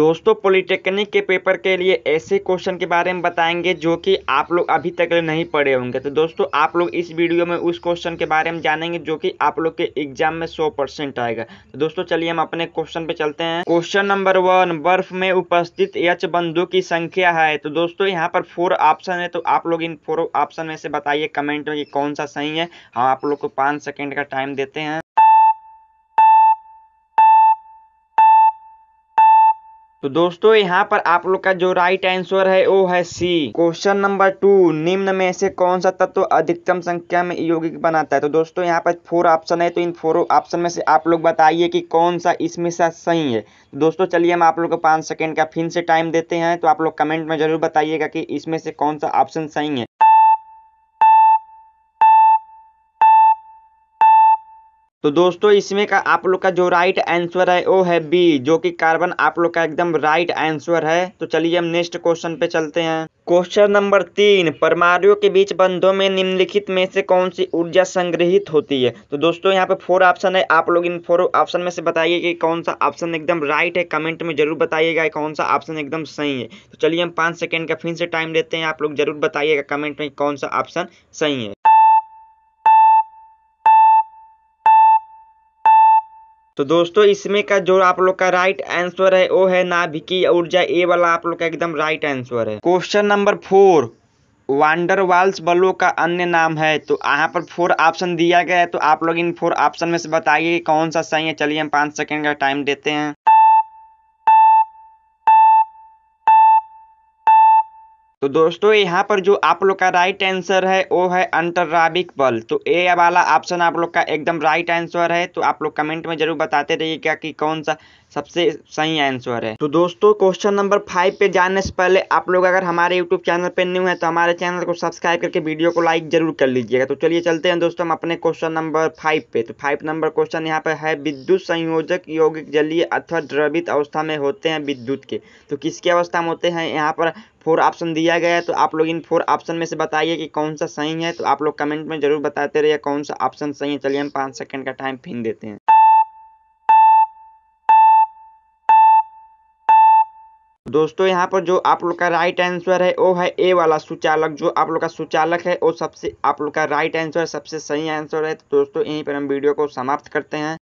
दोस्तों पॉलिटेक्निक के पेपर के लिए ऐसे क्वेश्चन के बारे में बताएंगे जो कि आप लोग अभी तक नहीं पढ़े होंगे तो दोस्तों आप लोग इस वीडियो में उस क्वेश्चन के बारे में जानेंगे जो कि आप लोग के एग्जाम में 100 परसेंट आएगा तो दोस्तों चलिए हम अपने क्वेश्चन पे चलते हैं क्वेश्चन नंबर वन बर्फ में उपस्थित यच बंधु की संख्या है तो दोस्तों यहाँ पर फोर ऑप्शन है तो आप लोग इन फोर ऑप्शन में से बताइए कमेंट में कि कौन सा सही है हम आप लोग को पाँच सेकेंड का टाइम देते हैं तो दोस्तों यहाँ पर आप लोग का जो राइट आंसर है वो है सी क्वेश्चन नंबर टू निम्न में से कौन सा तत्व अधिकतम संख्या में यौगिक बनाता है तो दोस्तों यहाँ पर फोर ऑप्शन है तो इन फोर ऑप्शन में से आप लोग बताइए कि कौन सा इसमें से सही है तो दोस्तों चलिए हम आप लोग को पाँच सेकेंड का फिर से टाइम देते हैं तो आप लोग कमेंट में जरूर बताइएगा कि इसमें से कौन सा ऑप्शन सही है तो दोस्तों इसमें का आप लोग का जो राइट आंसर है वो है बी जो कि कार्बन आप लोग का एकदम राइट आंसर है तो चलिए हम नेक्स्ट क्वेश्चन पे चलते हैं क्वेश्चन नंबर तीन परमाणुओं के बीच बंधों में निम्नलिखित में से कौन सी ऊर्जा संग्रहित होती है तो दोस्तों यहाँ पे फोर ऑप्शन है आप लोग इन फोर ऑप्शन में से बताइए कि कौन सा ऑप्शन एकदम राइट है कमेंट में जरूर बताइएगा कौन सा ऑप्शन एकदम सही है तो चलिए हम पाँच सेकेंड का फिर से टाइम देते हैं आप लोग जरूर बताइएगा कमेंट में कौन सा ऑप्शन सही है तो दोस्तों इसमें का जो आप लोग का राइट आंसर है वो है नाभिकीय ऊर्जा ए वाला आप लोग का एकदम राइट आंसर है question number four van der Waals बलों का अन्य नाम है तो यहाँ पर फोर ऑप्शन दिया गया है तो आप लोग इन फोर ऑप्शन में से बताइए कौन सा सही है चलिए हम पाँच सेकेंड का टाइम देते हैं तो दोस्तों यहाँ पर जो आप लोग का राइट आंसर है वो है अंतर्राविक बल तो ए वाला ऑप्शन आप लोग का एकदम राइट आंसर है तो आप लोग कमेंट में जरूर बताते रहिएगा कि कौन सा सबसे सही आंसर है तो दोस्तों क्वेश्चन नंबर फाइव पे जाने से पहले आप लोग अगर हमारे यूट्यूब चैनल पे न्यू है तो हमारे चैनल को सब्सक्राइब करके वीडियो को लाइक जरूर कर लीजिएगा तो चलिए चलते हैं दोस्तों हम अपने क्वेश्चन नंबर फाइव पे तो फाइव नंबर क्वेश्चन यहाँ पे है विद्युत संयोजक यौगिक जलीय अथवा द्रवित अवस्था में होते हैं विद्युत के तो किसकी अवस्था में होते हैं यहाँ पर फोर ऑप्शन दिया गया है तो आप लोग इन फोर ऑप्शन में से बताइए कि कौन सा सही है तो आप लोग कमेंट में जरूर बताते रहिए कौन सा ऑप्शन सही है चलिए हम पाँच सेकंड का टाइम फिन देते हैं दोस्तों यहाँ पर जो आप लोग का राइट आंसर है वो है ए वाला सुचालक जो आप लोग का सुचालक है वो सबसे आप लोग का राइट आंसर सबसे सही आंसर है तो दोस्तों यहीं पर हम वीडियो को समाप्त करते हैं